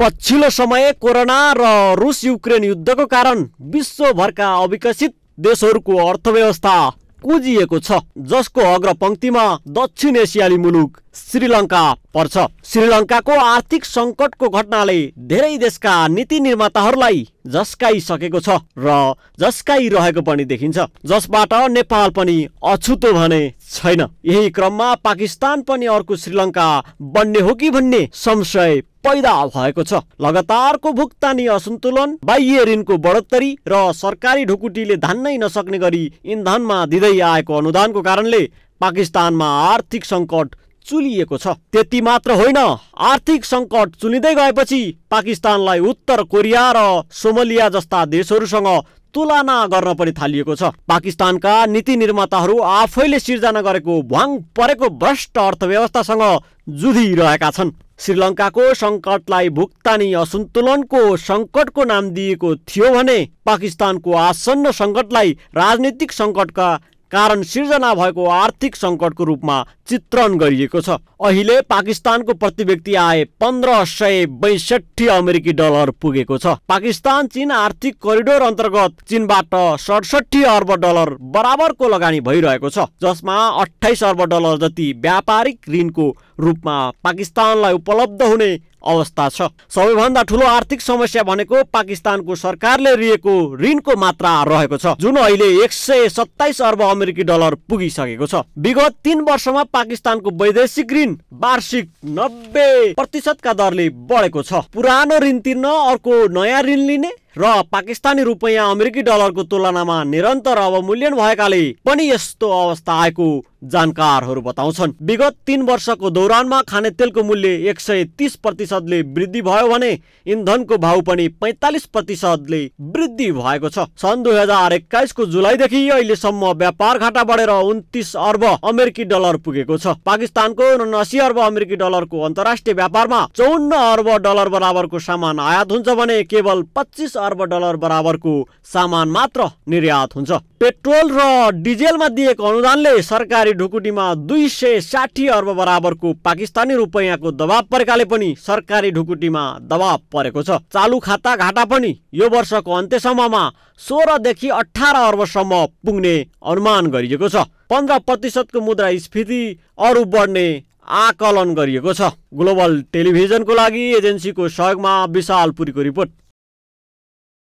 पछिल्लो समय कोरोना र रुस युक्रेन युद्धको कारण विश्वभरका अविकसित देशहरूको अर्थव्यवस्था कुजिएको छ जसको अग्रपङ्क्तिमा दक्षिण एसियाली मुलुक श्रीलङ्का पर्छ श्रीलङ्काको आर्थिक सङ्कटको घटनाले धेरै देशका नीति निर्माताहरूलाई झस्काइसकेको छ र झस्काइरहेको पनि देखिन्छ जसबाट नेपाल पनि अछुतो भने छैन यही क्रममा पाकिस्तान पनि अर्को श्रीलङ्का बन्ने हो कि भन्ने संशय पैदा भएको छ लगातारको भुक्तानी असन्तुलन बाह्य ऋणको बढोत्तरी र सरकारी ढुकुटीले धान्नै नसक्ने गरी इन्धनमा दिँदै आएको अनुदानको कारणले पाकिस्तानमा आर्थिक सङ्कट चुलिएको छ त्यति मात्र होइन आर्थिक सङ्कट चुलिँदै गएपछि पाकिस्तानलाई उत्तर कोरिया र सोमलिया जस्ता देशहरूसँग तुलना गर्न पनि थालिएको छ पाकिस्तानका नीति निर्माताहरू आफैले सिर्जना गरेको भ्वाङ परेको भ्रष्ट अर्थव्यवस्थासँग जुधिरहेका छन् श्रीलङ्काको सङ्कटलाई भुक्तानी असन्तुलनको सङ्कटको नाम दिएको थियो भने पाकिस्तानको आसन्न सङ्कटलाई राजनीतिक सङ्कटका कारण सिर्जना भएको आर्थिक सङ्कटको रूपमा चित्रण गरिएको छ अहिले पाकिस्तानको प्रति व्यक्ति आए पन्ध्र सय बैसठी अमेरिकी डलर पुगेको छ पाकिस्तान चीन आर्थिक करिडोर अन्तर्गत चीनबाट सडसठी अर्ब डलर बराबरको लगानी भइरहेको छ जसमा अठाइस अर्ब डलर जति व्यापारिक ऋणको रूपमा पाकिस्तानलाई उपलब्ध हुने अवस्था छ सबैभन्दा ठुलो आर्थिक समस्या भनेको पाकिस्तानको सरकारले लिएको ऋणको मात्रा रहेको छ जुन अहिले एक सय सत्ताइस अर्ब अमेरिकी डलर पुगिसकेको छ विगत तीन वर्षमा पाकिस्तानको वैदेशिक ऋण वार्षिक नब्बे प्रतिशतका दरले बढेको छ पुरानो ऋण तिर्न अर्को नयाँ ऋण लिने र पाकिस्तानी रुपैयाँ अमेरिकी डलरको तुलनामा निरन्तर अवमूल्यन भएकाले पनि यस्तो अवस्था आएको जानकारहरू बताउँछन् विगत तीन वर्षको दौरानमा खाने तेलको मूल्य एक सय तिस प्रतिशतले वृद्धि भयो भने इन्धनको भाउ पनि पैँतालिस प्रतिशतले वृद्धि भएको छ सन् दुई हजार एक्काइसको जुलाईदेखि अहिलेसम्म व्यापार घाटा बढेर उन्तिस अर्ब अमेरिकी डलर पुगेको छ पाकिस्तानको उनासी अर्ब अमेरिकी डलरको अन्तर्राष्ट्रिय व्यापारमा चौन्न अर्ब डलर बराबरको सामान आयात हुन्छ भने केवल पच्चिस अर्ब डलर बराबरको सामान मात्र निर्यात हुन्छ पेट्रोल र डिजेलमा दिएको अनुदानले सरकारी ढुकुटीमा दुई सय साठी अर्ब बराबरको पाकिस्तानी रुपैयाँको दबाब परेकाले पनि सरकारी ढुकुटीमा दबाब परेको छ चालु खाता घाटा पनि यो वर्षको अन्त्यसम्ममा सोह्रदेखि अठार अर्बसम्म पुग्ने अनुमान गरिएको छ पन्ध्र प्रतिशतको मुद्रा मुद्रास्फीति अरू बढ्ने आकलन गरिएको छ ग्लोबल टेलिभिजनको लागि एजेन्सीको सहयोगमा विशाल पुरीको रिपोर्ट